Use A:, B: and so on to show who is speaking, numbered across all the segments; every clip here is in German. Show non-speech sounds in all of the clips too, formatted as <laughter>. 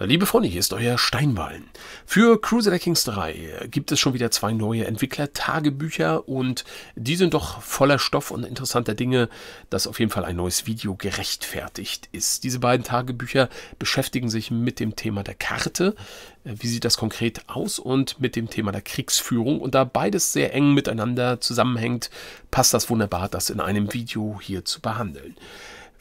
A: Liebe Freunde, hier ist euer Steinballen. Für Cruiser der Kings 3 gibt es schon wieder zwei neue Entwickler-Tagebücher und die sind doch voller Stoff und interessanter Dinge, dass auf jeden Fall ein neues Video gerechtfertigt ist. Diese beiden Tagebücher beschäftigen sich mit dem Thema der Karte, wie sieht das konkret aus und mit dem Thema der Kriegsführung und da beides sehr eng miteinander zusammenhängt, passt das wunderbar, das in einem Video hier zu behandeln.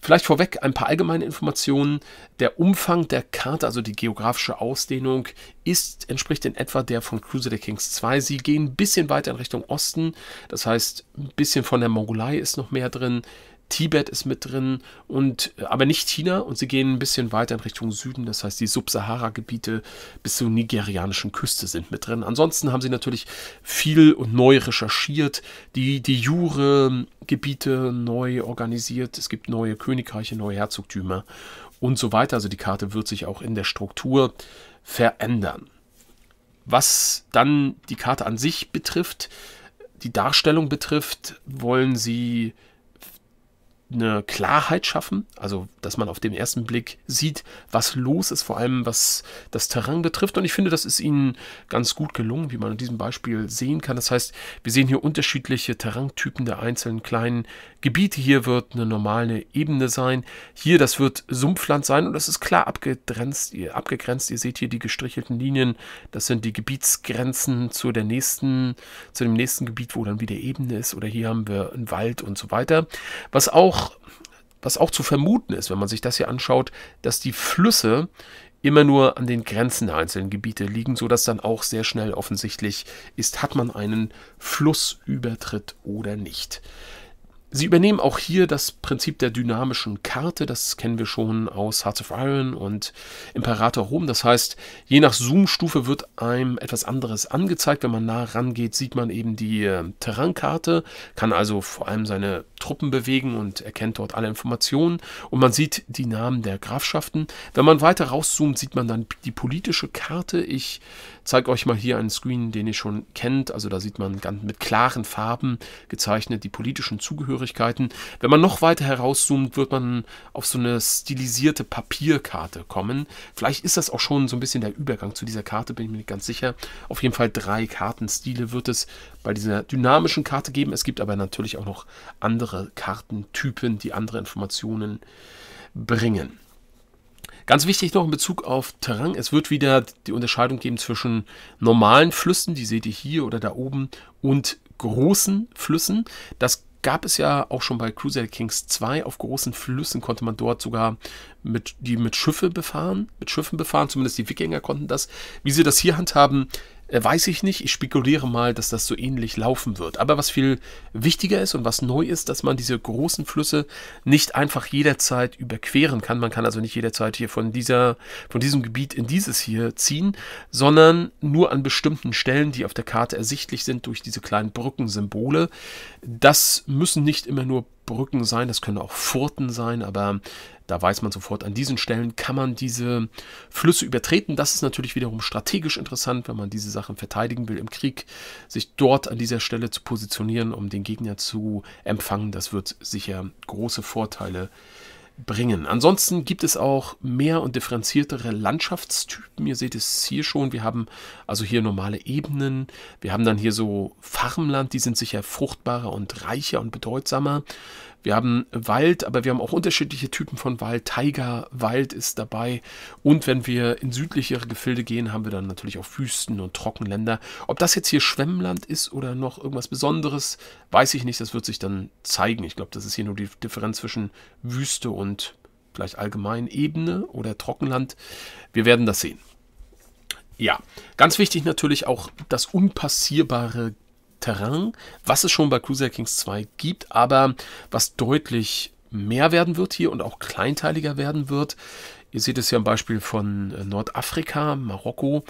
A: Vielleicht vorweg ein paar allgemeine Informationen. Der Umfang der Karte, also die geografische Ausdehnung, ist, entspricht in etwa der von Crusader Kings 2. Sie gehen ein bisschen weiter in Richtung Osten, das heißt, ein bisschen von der Mongolei ist noch mehr drin. Tibet ist mit drin und äh, aber nicht China und sie gehen ein bisschen weiter in Richtung Süden, das heißt die Subsahara-Gebiete bis zur nigerianischen Küste sind mit drin. Ansonsten haben sie natürlich viel und neu recherchiert, die, die Jure-Gebiete neu organisiert, es gibt neue Königreiche, neue Herzogtümer und so weiter. Also die Karte wird sich auch in der Struktur verändern. Was dann die Karte an sich betrifft, die Darstellung betrifft, wollen sie eine Klarheit schaffen, also dass man auf den ersten Blick sieht, was los ist, vor allem was das Terrain betrifft. Und ich finde, das ist ihnen ganz gut gelungen, wie man in diesem Beispiel sehen kann. Das heißt, wir sehen hier unterschiedliche Terraintypen der einzelnen kleinen Gebiete. Hier wird eine normale Ebene sein, hier das wird Sumpfland sein und das ist klar abgegrenzt. Ihr, abgegrenzt. ihr seht hier die gestrichelten Linien, das sind die Gebietsgrenzen zu der nächsten, zu dem nächsten Gebiet, wo dann wieder Ebene ist. Oder hier haben wir einen Wald und so weiter. Was auch auch, was auch zu vermuten ist, wenn man sich das hier anschaut, dass die Flüsse immer nur an den Grenzen der einzelnen Gebiete liegen, sodass dann auch sehr schnell offensichtlich ist, hat man einen Flussübertritt oder nicht. Sie übernehmen auch hier das Prinzip der dynamischen Karte, das kennen wir schon aus Hearts of Iron und Imperator Rom. Das heißt, je nach Zoom-Stufe wird einem etwas anderes angezeigt. Wenn man nah rangeht, sieht man eben die äh, Terrainkarte, kann also vor allem seine Truppen bewegen und erkennt dort alle Informationen. Und man sieht die Namen der Grafschaften. Wenn man weiter rauszoomt, sieht man dann die politische Karte. Ich zeige euch mal hier einen Screen, den ihr schon kennt. Also da sieht man ganz mit klaren Farben gezeichnet die politischen Zugehörigkeiten. Wenn man noch weiter herauszoomt, wird man auf so eine stilisierte Papierkarte kommen. Vielleicht ist das auch schon so ein bisschen der Übergang zu dieser Karte, bin ich mir nicht ganz sicher. Auf jeden Fall drei Kartenstile wird es bei dieser dynamischen Karte geben. Es gibt aber natürlich auch noch andere Kartentypen, die andere Informationen bringen. Ganz wichtig noch in Bezug auf Terrain, es wird wieder die Unterscheidung geben zwischen normalen Flüssen, die seht ihr hier oder da oben, und großen Flüssen. Das gab es ja auch schon bei Crusader Kings 2. Auf großen Flüssen konnte man dort sogar mit, die mit Schiffe befahren, mit Schiffen befahren, zumindest die Wikinger konnten das. Wie sie das hier handhaben, äh, weiß ich nicht. Ich spekuliere mal, dass das so ähnlich laufen wird. Aber was viel wichtiger ist und was neu ist, dass man diese großen Flüsse nicht einfach jederzeit überqueren kann. Man kann also nicht jederzeit hier von, dieser, von diesem Gebiet in dieses hier ziehen, sondern nur an bestimmten Stellen, die auf der Karte ersichtlich sind durch diese kleinen Brückensymbole. Das müssen nicht immer nur Brücken sein, das können auch Furten sein, aber da weiß man sofort, an diesen Stellen kann man diese Flüsse übertreten. Das ist natürlich wiederum strategisch interessant, wenn man diese Sachen verteidigen will im Krieg, sich dort an dieser Stelle zu positionieren, um den Gegner zu empfangen. Das wird sicher große Vorteile bringen. Ansonsten gibt es auch mehr und differenziertere Landschaftstypen. Ihr seht es hier schon. Wir haben also hier normale Ebenen. Wir haben dann hier so Farmland, die sind sicher fruchtbarer und reicher und bedeutsamer. Wir haben Wald, aber wir haben auch unterschiedliche Typen von Wald. Tigerwald ist dabei. Und wenn wir in südlichere Gefilde gehen, haben wir dann natürlich auch Wüsten und Trockenländer. Ob das jetzt hier Schwemmland ist oder noch irgendwas Besonderes, weiß ich nicht. Das wird sich dann zeigen. Ich glaube, das ist hier nur die Differenz zwischen Wüste und vielleicht allgemein Ebene oder Trockenland. Wir werden das sehen. Ja, ganz wichtig natürlich auch das unpassierbare Terrain, was es schon bei Crusader Kings 2 gibt, aber was deutlich mehr werden wird hier und auch kleinteiliger werden wird. Ihr seht es hier am Beispiel von äh, Nordafrika, Marokko.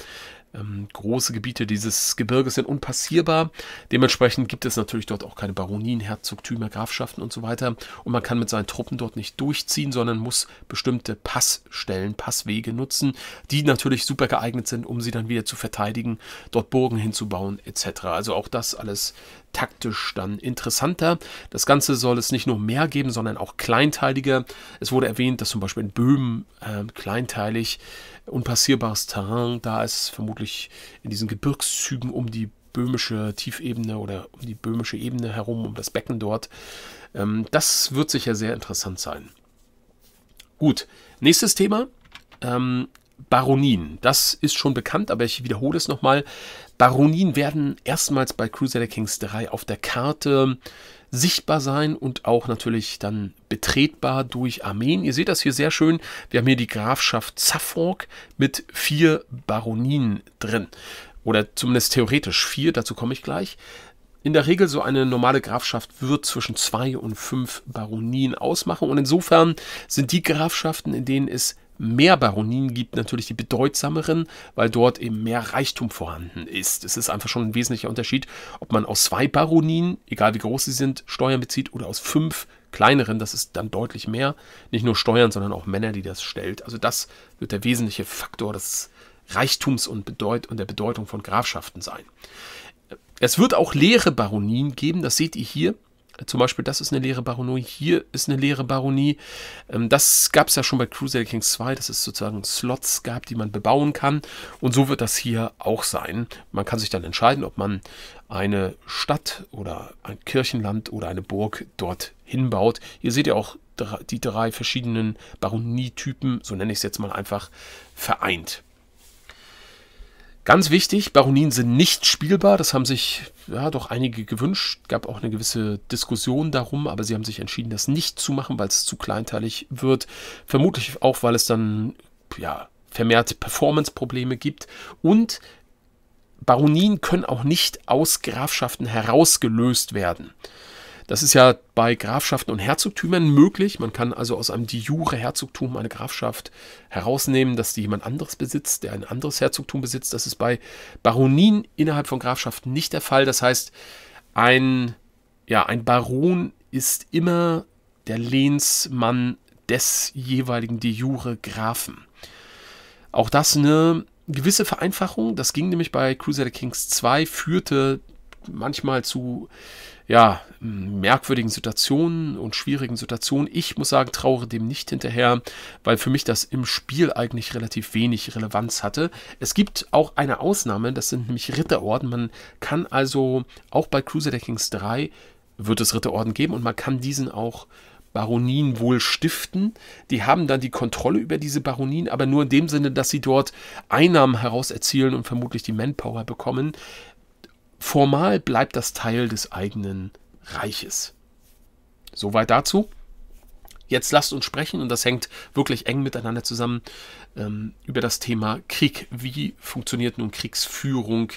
A: Ähm, große Gebiete dieses Gebirges sind unpassierbar. Dementsprechend gibt es natürlich dort auch keine Baronien, Herzogtümer, Grafschaften und so weiter. Und man kann mit seinen Truppen dort nicht durchziehen, sondern muss bestimmte Passstellen, Passwege nutzen, die natürlich super geeignet sind, um sie dann wieder zu verteidigen, dort Burgen hinzubauen etc. Also auch das alles taktisch dann interessanter. Das Ganze soll es nicht nur mehr geben, sondern auch kleinteiliger. Es wurde erwähnt, dass zum Beispiel in Böhmen äh, kleinteilig unpassierbares Terrain da ist, vermutlich in diesen Gebirgszügen um die böhmische Tiefebene oder um die böhmische Ebene herum, um das Becken dort. Ähm, das wird sicher sehr interessant sein. Gut, nächstes Thema. Ähm, Baronin. Das ist schon bekannt, aber ich wiederhole es nochmal. Baronin werden erstmals bei Crusader Kings 3 auf der Karte sichtbar sein und auch natürlich dann betretbar durch Armeen. Ihr seht das hier sehr schön. Wir haben hier die Grafschaft Suffolk mit vier Baronien drin. Oder zumindest theoretisch vier, dazu komme ich gleich. In der Regel so eine normale Grafschaft wird zwischen zwei und fünf Baronien ausmachen und insofern sind die Grafschaften, in denen es mehr Baronien gibt, natürlich die bedeutsameren, weil dort eben mehr Reichtum vorhanden ist. Es ist einfach schon ein wesentlicher Unterschied, ob man aus zwei Baronien, egal wie groß sie sind, Steuern bezieht oder aus fünf kleineren. Das ist dann deutlich mehr. Nicht nur Steuern, sondern auch Männer, die das stellt. Also das wird der wesentliche Faktor des Reichtums und, Bedeut und der Bedeutung von Grafschaften sein. Es wird auch leere Baronien geben, das seht ihr hier. Zum Beispiel, das ist eine leere Baronie, hier ist eine leere Baronie. Ähm, das gab es ja schon bei Crusader Kings 2, dass es sozusagen Slots gab, die man bebauen kann. Und so wird das hier auch sein. Man kann sich dann entscheiden, ob man eine Stadt oder ein Kirchenland oder eine Burg dort hinbaut. Hier seht ihr auch die drei verschiedenen Baronietypen, so nenne ich es jetzt mal einfach, vereint. Ganz wichtig, Baronien sind nicht spielbar. Das haben sich ja, doch einige gewünscht. Gab auch eine gewisse Diskussion darum, aber sie haben sich entschieden, das nicht zu machen, weil es zu kleinteilig wird. Vermutlich auch, weil es dann ja, vermehrt Performance-Probleme gibt. Und Baronien können auch nicht aus Grafschaften herausgelöst werden. Das ist ja bei Grafschaften und Herzogtümern möglich. Man kann also aus einem de jure Herzogtum eine Grafschaft herausnehmen, dass die jemand anderes besitzt, der ein anderes Herzogtum besitzt. Das ist bei Baronien innerhalb von Grafschaften nicht der Fall. Das heißt, ein, ja, ein Baron ist immer der Lehnsmann des jeweiligen de jure Grafen. Auch das eine gewisse Vereinfachung. Das ging nämlich bei Crusader Kings 2, führte manchmal zu ja, Mm, merkwürdigen Situationen und schwierigen Situationen. Ich muss sagen, trauere dem nicht hinterher, weil für mich das im Spiel eigentlich relativ wenig Relevanz hatte. Es gibt auch eine Ausnahme, das sind nämlich Ritterorden. Man kann also auch bei Crusader Kings 3 wird es Ritterorden geben und man kann diesen auch Baronien wohl stiften. Die haben dann die Kontrolle über diese Baronien, aber nur in dem Sinne, dass sie dort Einnahmen heraus erzielen und vermutlich die Manpower bekommen. Formal bleibt das Teil des eigenen Reiches. Soweit dazu. Jetzt lasst uns sprechen, und das hängt wirklich eng miteinander zusammen, ähm, über das Thema Krieg. Wie funktioniert nun Kriegsführung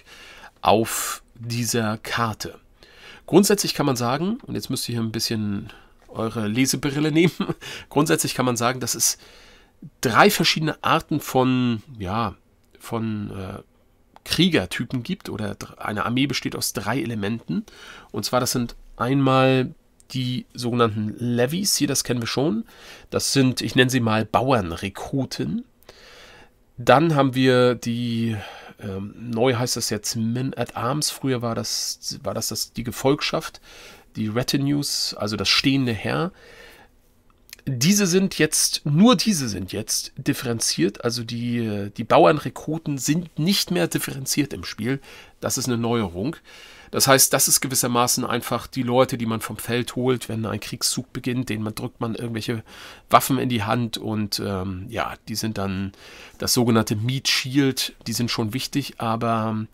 A: auf dieser Karte? Grundsätzlich kann man sagen, und jetzt müsst ihr hier ein bisschen eure Lesebrille <laughs> nehmen, grundsätzlich kann man sagen, dass es drei verschiedene Arten von, ja, von äh, Kriegertypen gibt oder eine Armee besteht aus drei Elementen. Und zwar das sind einmal die sogenannten Levies, hier das kennen wir schon. Das sind, ich nenne sie mal Bauernrekruten. Dann haben wir die, ähm, neu heißt das jetzt Men at Arms, früher war das, war das, das die Gefolgschaft, die Retinues, also das stehende Herr. Diese sind jetzt, nur diese sind jetzt differenziert, also die, äh, die Bauernrekruten sind nicht mehr differenziert im Spiel. Das ist eine Neuerung. Das heißt, das ist gewissermaßen einfach die Leute, die man vom Feld holt, wenn ein Kriegszug beginnt, denen man drückt man irgendwelche Waffen in die Hand und ähm, ja, die sind dann das sogenannte Meat Shield, die sind schon wichtig, aber ähm,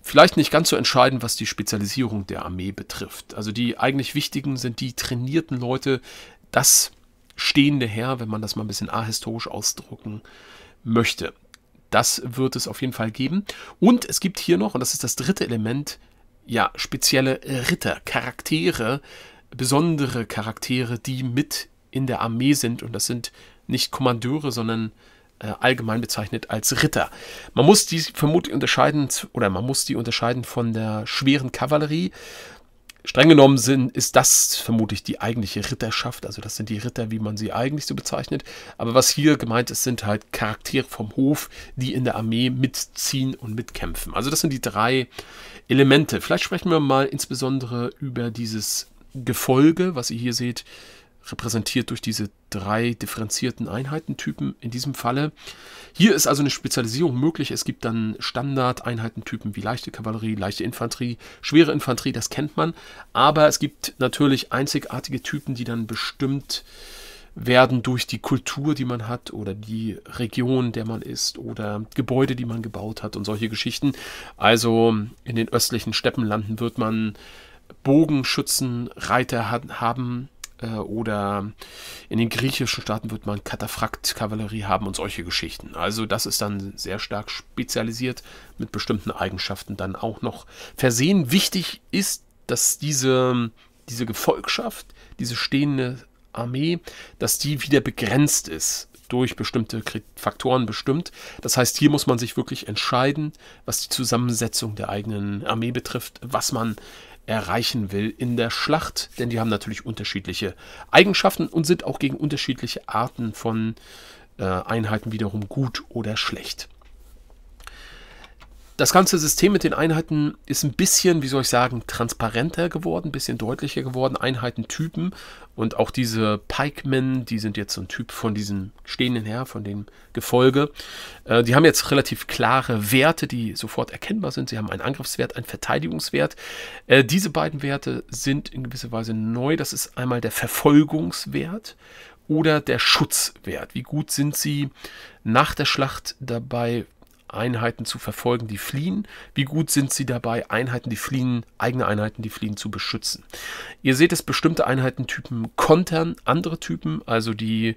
A: vielleicht nicht ganz so entscheidend, was die Spezialisierung der Armee betrifft. Also die eigentlich wichtigen sind die trainierten Leute, das stehende Heer, wenn man das mal ein bisschen ahistorisch ausdrucken möchte. Das wird es auf jeden Fall geben. Und es gibt hier noch, und das ist das dritte Element, ja, spezielle äh, Ritter, Charaktere, besondere Charaktere, die mit in der Armee sind. Und das sind nicht Kommandeure, sondern äh, allgemein bezeichnet als Ritter. Man muss die vermutlich unterscheiden, oder man muss die unterscheiden von der schweren Kavallerie, Streng genommen sind, ist das vermutlich die eigentliche Ritterschaft, also das sind die Ritter, wie man sie eigentlich so bezeichnet. Aber was hier gemeint ist, sind halt Charaktere vom Hof, die in der Armee mitziehen und mitkämpfen. Also das sind die drei Elemente. Vielleicht sprechen wir mal insbesondere über dieses Gefolge, was ihr hier seht, repräsentiert durch diese drei differenzierten Einheitentypen in diesem Falle. Hier ist also eine Spezialisierung möglich. Es gibt dann Standard-Einheitentypen wie leichte Kavallerie, leichte Infanterie, schwere Infanterie, das kennt man. Aber es gibt natürlich einzigartige Typen, die dann bestimmt werden durch die Kultur, die man hat oder die Region, der man ist oder Gebäude, die man gebaut hat und solche Geschichten. Also in den östlichen Steppenlanden wird man Bogenschützen, Reiter haben, äh, oder in den griechischen Staaten wird man Kataphrakt-Kavallerie haben und solche Geschichten. Also das ist dann sehr stark spezialisiert mit bestimmten Eigenschaften dann auch noch versehen. Wichtig ist, dass diese, diese Gefolgschaft, diese stehende Armee, dass die wieder begrenzt ist durch bestimmte Faktoren bestimmt. Das heißt, hier muss man sich wirklich entscheiden, was die Zusammensetzung der eigenen Armee betrifft, was man erreichen will in der Schlacht, denn die haben natürlich unterschiedliche Eigenschaften und sind auch gegen unterschiedliche Arten von äh, Einheiten wiederum gut oder schlecht das ganze System mit den Einheiten ist ein bisschen, wie soll ich sagen, transparenter geworden, ein bisschen deutlicher geworden. Einheitentypen und auch diese Pikemen, die sind jetzt so ein Typ von diesem stehenden Herr, von dem Gefolge. Äh, die haben jetzt relativ klare Werte, die sofort erkennbar sind. Sie haben einen Angriffswert, einen Verteidigungswert. Äh, diese beiden Werte sind in gewisser Weise neu. Das ist einmal der Verfolgungswert oder der Schutzwert. Wie gut sind sie nach der Schlacht dabei, Einheiten zu verfolgen, die fliehen? Wie gut sind sie dabei, Einheiten, die fliehen, eigene Einheiten, die fliehen, zu beschützen? Ihr seht, dass bestimmte Einheitentypen kontern andere Typen, also die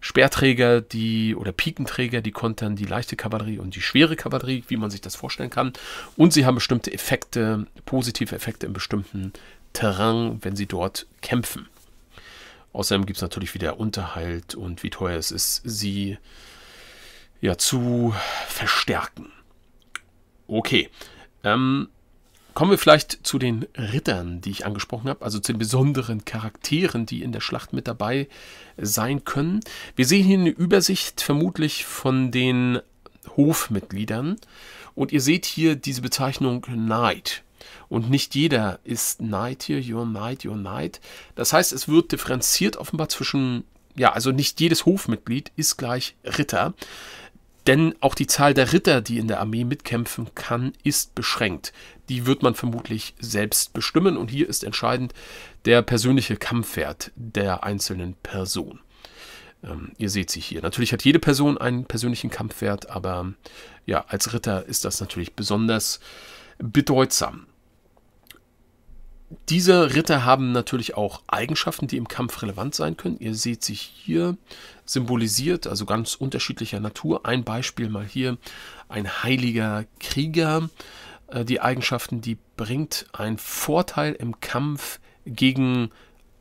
A: Speerträger, die oder Pikenträger, die kontern die leichte Kavallerie und die schwere Kavallerie, wie man sich das vorstellen kann. Und sie haben bestimmte Effekte, positive Effekte in bestimmten Terrain, wenn sie dort kämpfen. Außerdem gibt es natürlich wieder Unterhalt und wie teuer es ist, sie äh, ja, zu verstärken. Okay. Ähm, kommen wir vielleicht zu den Rittern, die ich angesprochen habe, also zu den besonderen Charakteren, die in der Schlacht mit dabei sein können. Wir sehen hier eine Übersicht vermutlich von den Hofmitgliedern. Und ihr seht hier diese Bezeichnung Knight. Und nicht jeder ist Knight hier, your Knight, your Knight. Das heißt, es wird differenziert offenbar zwischen, ja, also nicht jedes Hofmitglied ist gleich Ritter. Denn auch die Zahl der Ritter, die in der Armee mitkämpfen kann, ist beschränkt. Die wird man vermutlich selbst bestimmen und hier ist entscheidend der persönliche Kampfwert der einzelnen Person. Ähm, ihr seht sie hier. Natürlich hat jede Person einen persönlichen Kampfwert, aber ja, als Ritter ist das natürlich besonders bedeutsam diese Ritter haben natürlich auch Eigenschaften, die im Kampf relevant sein können. Ihr seht sich hier symbolisiert, also ganz unterschiedlicher Natur. Ein Beispiel mal hier, ein heiliger Krieger. Äh, die Eigenschaften, die bringt einen Vorteil im Kampf gegen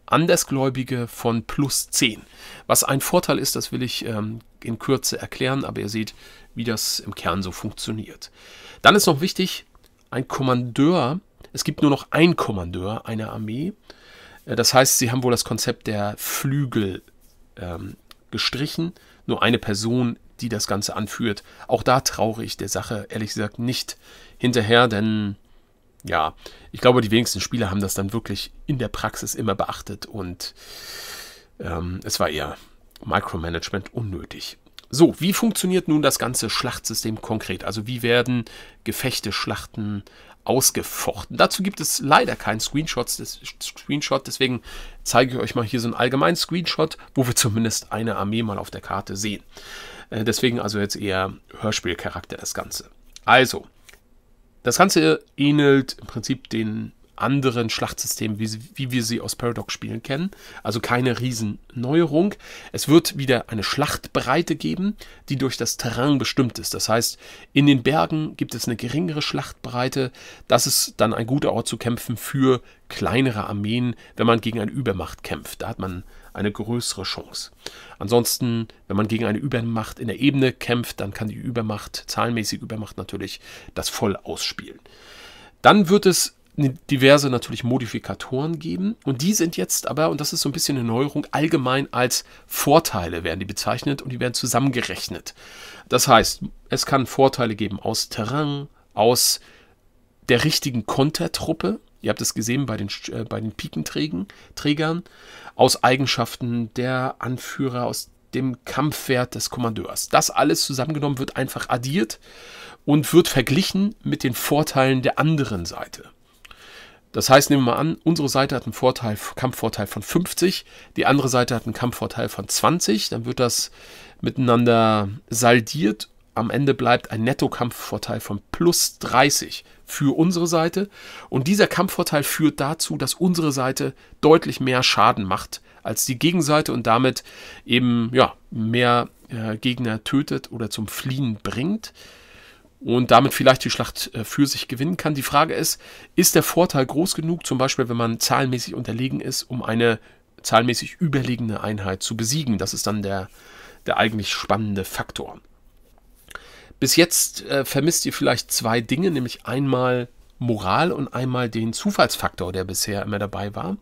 A: Andersgläubige von plus 10. Was ein Vorteil ist, das will ich ähm, in Kürze erklären, aber ihr seht, wie das im Kern so funktioniert. Dann ist noch wichtig, ein Kommandeur es gibt nur noch einen Kommandeur einer Armee. Äh, das heißt, sie haben wohl das Konzept der Flügel ähm, gestrichen. Nur eine Person, die das Ganze anführt. Auch da traue ich der Sache ehrlich gesagt nicht hinterher, denn ja, ich glaube, die wenigsten Spieler haben das dann wirklich in der Praxis immer beachtet und ähm, es war eher Micromanagement unnötig. So, wie funktioniert nun das ganze Schlachtsystem konkret? Also wie werden Gefechte, Schlachten ausgefochten. Dazu gibt es leider keinen Screenshots, Screenshot, deswegen zeige ich euch mal hier so einen allgemeinen Screenshot, wo wir zumindest eine Armee mal auf der Karte sehen. Äh, deswegen also jetzt eher Hörspielcharakter das Ganze. Also, das Ganze ähnelt im Prinzip den anderen Schlachtsystem, wie, wie wir sie aus Paradox-Spielen kennen. Also keine Riesenneuerung. Es wird wieder eine Schlachtbreite geben, die durch das Terrain bestimmt ist. Das heißt, in den Bergen gibt es eine geringere Schlachtbreite. Das ist dann ein guter Ort zu kämpfen für kleinere Armeen, wenn man gegen eine Übermacht kämpft. Da hat man eine größere Chance. Ansonsten, wenn man gegen eine Übermacht in der Ebene kämpft, dann kann die Übermacht, zahlenmäßige Übermacht natürlich, das voll ausspielen. Dann wird es diverse natürlich Modifikatoren geben. Und die sind jetzt aber, und das ist so ein bisschen eine Neuerung, allgemein als Vorteile werden die bezeichnet und die werden zusammengerechnet. Das heißt, es kann Vorteile geben aus Terrain, aus der richtigen Kontertruppe. Ihr habt es gesehen bei den, äh, bei den Pikenträgern, aus Eigenschaften der Anführer, aus dem Kampfwert des Kommandeurs. Das alles zusammengenommen wird einfach addiert und wird verglichen mit den Vorteilen der anderen Seite. Das heißt, nehmen wir mal an, unsere Seite hat einen Vorteil, Kampfvorteil von 50, die andere Seite hat einen Kampfvorteil von 20, dann wird das miteinander saldiert. Am Ende bleibt ein Netto-Kampfvorteil von plus 30 für unsere Seite. Und dieser Kampfvorteil führt dazu, dass unsere Seite deutlich mehr Schaden macht als die Gegenseite und damit eben ja, mehr äh, Gegner tötet oder zum Fliehen bringt und damit vielleicht die Schlacht äh, für sich gewinnen kann. Die Frage ist, ist der Vorteil groß genug, zum Beispiel wenn man zahlenmäßig unterlegen ist, um eine zahlenmäßig überlegene Einheit zu besiegen? Das ist dann der, der eigentlich spannende Faktor. Bis jetzt äh, vermisst ihr vielleicht zwei Dinge, nämlich einmal Moral und einmal den Zufallsfaktor, der bisher immer dabei war.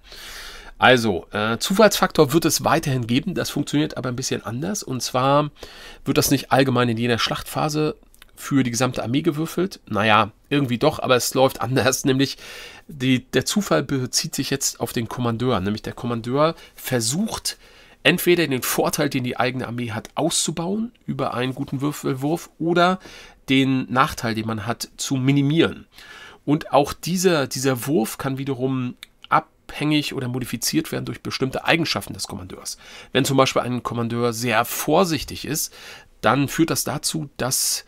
A: Also, äh, Zufallsfaktor wird es weiterhin geben, das funktioniert aber ein bisschen anders. Und zwar wird das nicht allgemein in jeder Schlachtphase für die gesamte Armee gewürfelt? Naja, irgendwie doch, aber es läuft anders, <laughs> nämlich die, der Zufall bezieht sich jetzt auf den Kommandeur, nämlich der Kommandeur versucht entweder den Vorteil, den die eigene Armee hat, auszubauen über einen guten Würfelwurf oder den Nachteil, den man hat, zu minimieren. Und auch dieser, dieser Wurf kann wiederum abhängig oder modifiziert werden durch bestimmte Eigenschaften des Kommandeurs. Wenn zum Beispiel ein Kommandeur sehr vorsichtig ist, dann führt das dazu, dass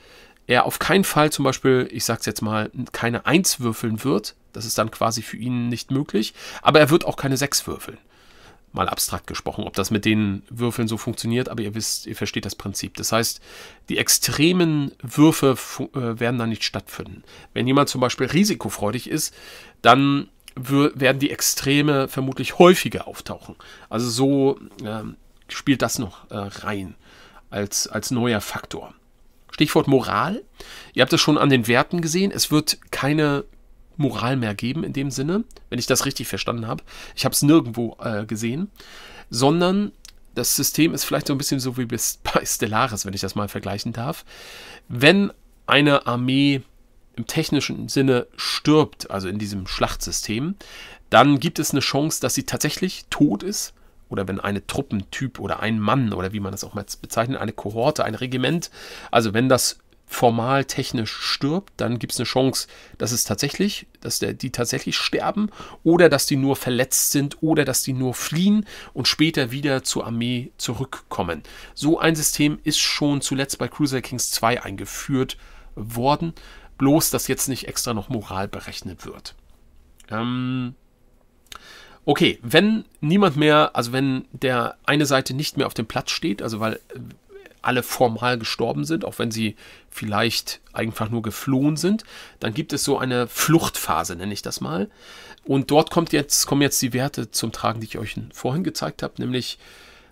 A: er auf keinen Fall zum Beispiel, ich sag's jetzt mal, keine Eins würfeln wird. Das ist dann quasi für ihn nicht möglich. Aber er wird auch keine Sechs würfeln. Mal abstrakt gesprochen, ob das mit den Würfeln so funktioniert, aber ihr wisst, ihr versteht das Prinzip. Das heißt, die extremen Würfe äh, werden dann nicht stattfinden. Wenn jemand zum Beispiel risikofreudig ist, dann werden die Extreme vermutlich häufiger auftauchen. Also so äh, spielt das noch äh, rein als, als neuer Faktor. Stichwort Moral. Ihr habt es schon an den Werten gesehen. Es wird keine Moral mehr geben in dem Sinne, wenn ich das richtig verstanden habe. Ich habe es nirgendwo äh, gesehen, sondern das System ist vielleicht so ein bisschen so wie <laughs> bei Stellaris, wenn ich das mal vergleichen darf. Wenn eine Armee im technischen Sinne stirbt, also in diesem Schlachtsystem, dann gibt es eine Chance, dass sie tatsächlich tot ist oder wenn eine Truppentyp oder ein Mann oder wie man das auch mal bezeichnet, eine Kohorte, ein Regiment, also wenn das formal technisch stirbt, dann gibt es eine Chance, dass es tatsächlich, dass der, die tatsächlich sterben oder dass die nur verletzt sind oder dass die nur fliehen und später wieder zur Armee zurückkommen. So ein System ist schon zuletzt bei Crusader Kings 2 eingeführt worden, bloß dass jetzt nicht extra noch Moral berechnet wird. Ähm, okay, wenn niemand mehr, also wenn der eine Seite nicht mehr auf dem Platz steht, also weil äh, alle formal gestorben sind, auch wenn sie vielleicht einfach nur geflohen sind, dann gibt es so eine Fluchtphase, nenne ich das mal. Und dort kommt jetzt, kommen jetzt die Werte zum Tragen, die ich euch vorhin gezeigt habe, nämlich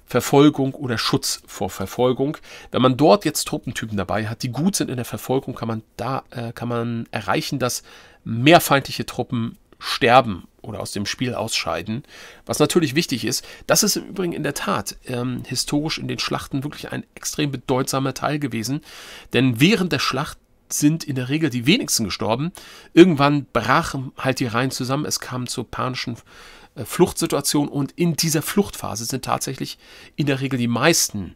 A: Verfolgung oder Schutz vor Verfolgung. Wenn man dort jetzt Truppentypen dabei hat, die gut sind in der Verfolgung, kann man da äh, kann man erreichen, dass mehr feindliche Truppen sterben oder aus dem Spiel ausscheiden. Was natürlich wichtig ist, das ist im Übrigen in der Tat ähm, historisch in den Schlachten wirklich ein extrem bedeutsamer Teil gewesen, denn während der Schlacht sind in der Regel die wenigsten gestorben. Irgendwann brachen halt die Reihen zusammen, es kam zur panischen äh, Fluchtsituation und in dieser Fluchtphase sind tatsächlich in der Regel die meisten äh,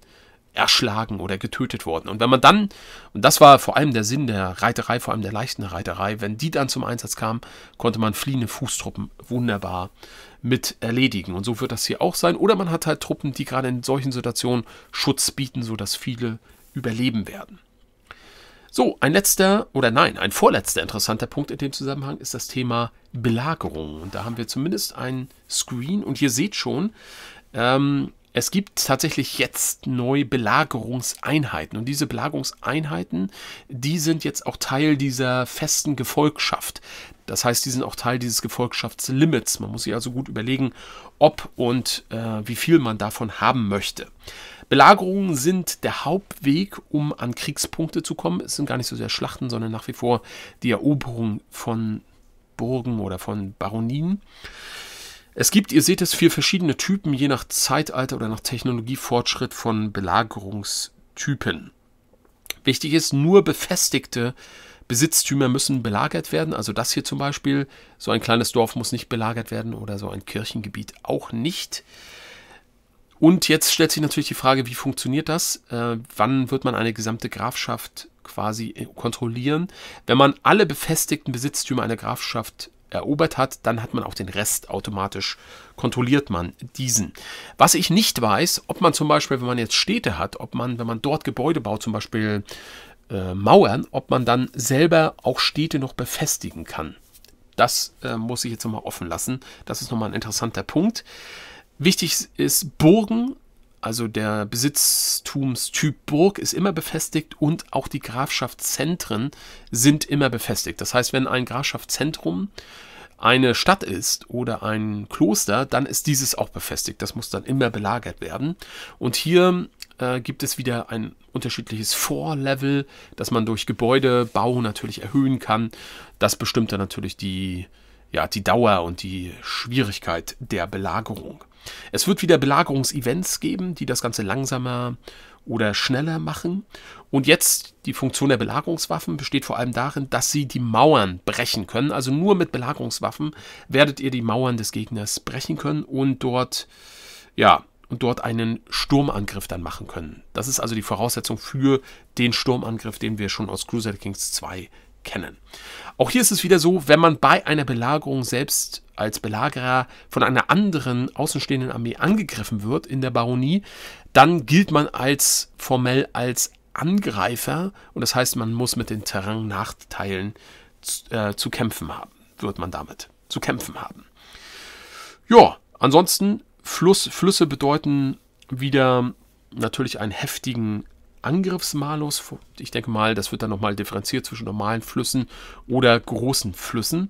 A: erschlagen oder getötet worden. Und wenn man dann, und das war vor allem der Sinn der Reiterei, vor allem der leichten Reiterei, wenn die dann zum Einsatz kam, konnte man fliehende Fußtruppen wunderbar mit erledigen. Und so wird das hier auch sein. Oder man hat halt Truppen, die gerade in solchen Situationen Schutz bieten, sodass viele überleben werden. So, ein letzter oder nein, ein vorletzter interessanter Punkt in dem Zusammenhang ist das Thema Belagerung. Und da haben wir zumindest einen Screen und ihr seht schon, ähm, es gibt tatsächlich jetzt neu Belagerungseinheiten und diese Belagerungseinheiten, die sind jetzt auch Teil dieser festen Gefolgschaft. Das heißt, die sind auch Teil dieses Gefolgschaftslimits. Man muss sich also gut überlegen, ob und äh, wie viel man davon haben möchte. Belagerungen sind der Hauptweg, um an Kriegspunkte zu kommen. Es sind gar nicht so sehr Schlachten, sondern nach wie vor die Eroberung von Burgen oder von Baronien. Es gibt, ihr seht es, vier verschiedene Typen, je nach Zeitalter oder nach Technologiefortschritt von Belagerungstypen. Wichtig ist, nur befestigte Besitztümer müssen belagert werden. Also das hier zum Beispiel, so ein kleines Dorf muss nicht belagert werden oder so ein Kirchengebiet auch nicht. Und jetzt stellt sich natürlich die Frage, wie funktioniert das? Äh, wann wird man eine gesamte Grafschaft quasi kontrollieren? Wenn man alle befestigten Besitztümer einer Grafschaft erobert hat, dann hat man auch den Rest automatisch kontrolliert man diesen. Was ich nicht weiß, ob man zum Beispiel, wenn man jetzt Städte hat, ob man, wenn man dort Gebäude baut, zum Beispiel äh, Mauern, ob man dann selber auch Städte noch befestigen kann. Das äh, muss ich jetzt nochmal offen lassen. Das ist nochmal ein interessanter Punkt. Wichtig ist, Burgen also der Besitztumstyp Burg ist immer befestigt und auch die Grafschaftszentren sind immer befestigt. Das heißt, wenn ein Grafschaftszentrum eine Stadt ist oder ein Kloster, dann ist dieses auch befestigt. Das muss dann immer belagert werden. Und hier äh, gibt es wieder ein unterschiedliches Vorlevel, das man durch Gebäudebau natürlich erhöhen kann. Das bestimmt dann natürlich die, ja, die Dauer und die Schwierigkeit der Belagerung. Es wird wieder Belagerungsevents geben, die das Ganze langsamer oder schneller machen. Und jetzt die Funktion der Belagerungswaffen besteht vor allem darin, dass sie die Mauern brechen können. Also nur mit Belagerungswaffen werdet ihr die Mauern des Gegners brechen können und dort, ja, und dort einen Sturmangriff dann machen können. Das ist also die Voraussetzung für den Sturmangriff, den wir schon aus Crusader Kings 2 kennen. Auch hier ist es wieder so, wenn man bei einer Belagerung selbst als Belagerer von einer anderen außenstehenden Armee angegriffen wird in der Baronie, dann gilt man als formell als Angreifer und das heißt, man muss mit den Terrain-Nachteilen äh, zu kämpfen haben, wird man damit zu kämpfen haben. Ja, ansonsten Fluss, Flüsse bedeuten wieder natürlich einen heftigen Angriffsmalus. Ich denke mal, das wird dann nochmal differenziert zwischen normalen Flüssen oder großen Flüssen.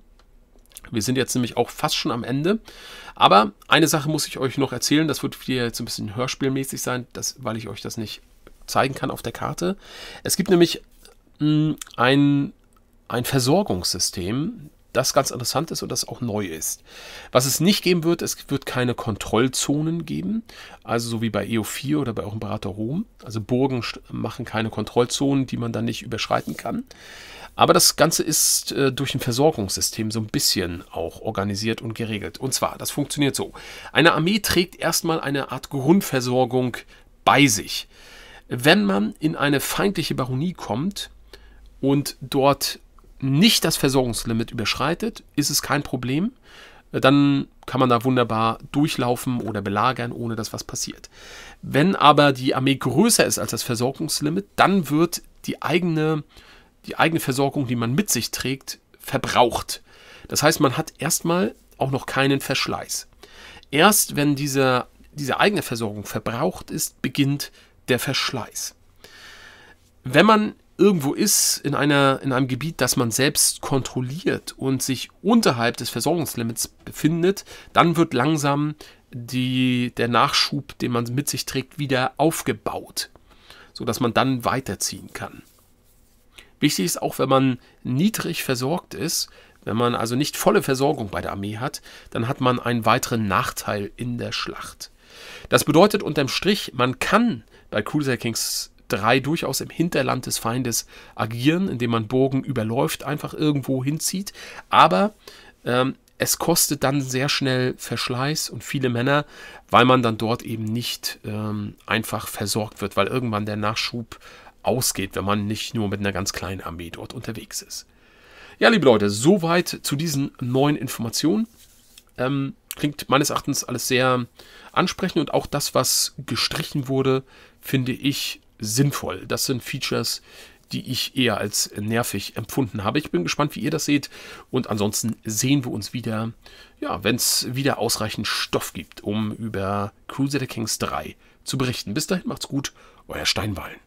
A: Wir sind jetzt nämlich auch fast schon am Ende. Aber eine Sache muss ich euch noch erzählen. Das wird hier jetzt ein bisschen hörspielmäßig sein, das, weil ich euch das nicht zeigen kann auf der Karte. Es gibt nämlich mh, mm, ein, ein Versorgungssystem das ganz interessant ist und das auch neu ist. Was es nicht geben wird, es wird keine Kontrollzonen geben, also so wie bei EO4 oder bei auch Berater Rom. Also Burgen machen keine Kontrollzonen, die man dann nicht überschreiten kann. Aber das Ganze ist äh, durch ein Versorgungssystem so ein bisschen auch organisiert und geregelt. Und zwar, das funktioniert so. Eine Armee trägt erstmal eine Art Grundversorgung bei sich. Wenn man in eine feindliche Baronie kommt und dort nicht das Versorgungslimit überschreitet, ist es kein Problem. Äh, dann kann man da wunderbar durchlaufen oder belagern, ohne dass was passiert. Wenn aber die Armee größer ist als das Versorgungslimit, dann wird die eigene, die eigene Versorgung, die man mit sich trägt, verbraucht. Das heißt, man hat erstmal auch noch keinen Verschleiß. Erst wenn diese, diese eigene Versorgung verbraucht ist, beginnt der Verschleiß. Wenn man irgendwo ist, in, einer, in einem Gebiet, das man selbst kontrolliert und sich unterhalb des Versorgungslimits befindet, dann wird langsam die, der Nachschub, den man mit sich trägt, wieder aufgebaut, sodass man dann weiterziehen kann. Wichtig ist auch, wenn man niedrig versorgt ist, wenn man also nicht volle Versorgung bei der Armee hat, dann hat man einen weiteren Nachteil in der Schlacht. Das bedeutet unterm Strich, man kann bei Cruiser Kings drei durchaus im Hinterland des Feindes agieren, indem man Burgen überläuft, einfach irgendwo hinzieht. Aber ähm, es kostet dann sehr schnell Verschleiß und viele Männer, weil man dann dort eben nicht ähm, einfach versorgt wird, weil irgendwann der Nachschub ausgeht, wenn man nicht nur mit einer ganz kleinen Armee dort unterwegs ist. Ja, liebe Leute, soweit zu diesen neuen Informationen. Ähm, klingt meines Erachtens alles sehr ansprechend und auch das, was gestrichen wurde, finde ich sinnvoll. Das sind Features, die ich eher als nervig empfunden habe. Ich bin gespannt, wie ihr das seht. Und ansonsten sehen wir uns wieder, ja, wenn es wieder ausreichend Stoff gibt, um über Crusader Kings 3 zu berichten. Bis dahin macht's gut, euer Steinwallen.